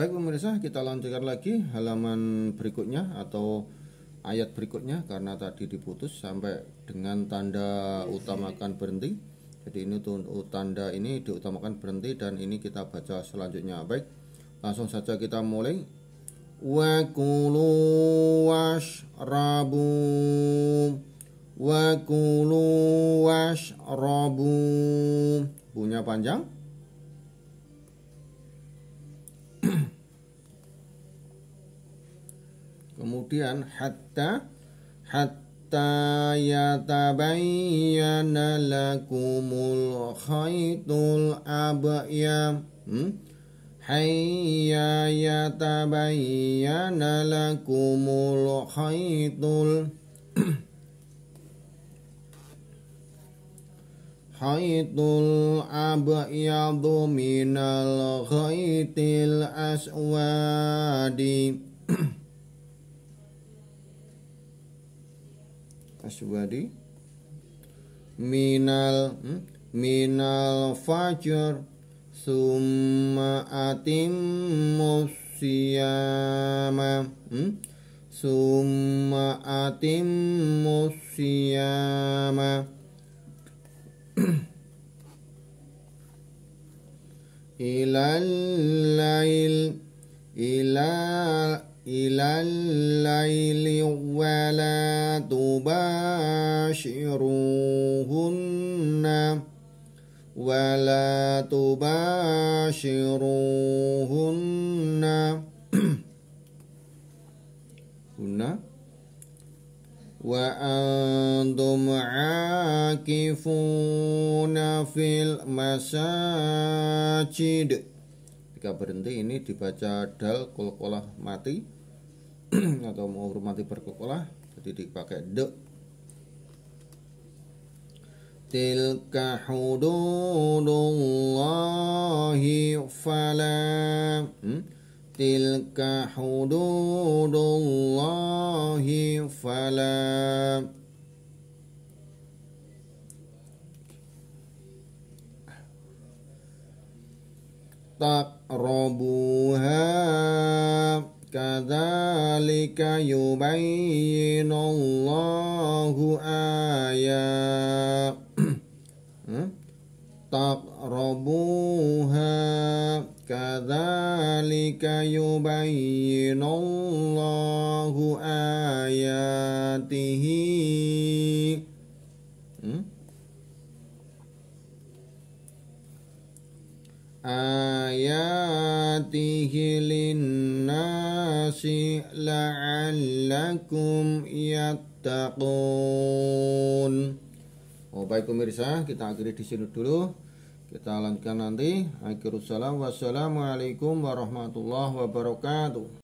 Baik pemirsa, kita lanjutkan lagi halaman berikutnya atau ayat berikutnya karena tadi diputus sampai dengan tanda utamakan berhenti. Jadi ini untuk tanda ini diutamakan berhenti dan ini kita baca selanjutnya. Baik, langsung saja kita mulai. Wa kulu washrabu Wa kulu washrabu Punya panjang Kemudian hatta hatta yatabayyana lakumul khaytul abya Hmm? Hayya yatabayyana lakumul khaytul khaytul abyadu minal khaytil aswadi Aswadi minal hmm? minal fajr summa atim siyama hmm? summa atim siyama ilal lail ilal إلى الليل ولا تباشروهن ولا تباشروهن هن وأنتم عاكفون في المساجد Jika berhenti ini dibaca dal kol mati atau menghormati perkokolah jadi dipakai de tilka hududullahi fala hmm? tilka hududullahi fala tak robuha Kazali kayu bayi nonglo guaya, top robuha. Kazali kayu bayi وَاسِعْ لَعَلَّكُمْ يَتَّقُونَ Oh baik pemirsa, kita akhiri di sini dulu. Kita lanjutkan nanti. Akhirussalam wassalamualaikum warahmatullahi wabarakatuh.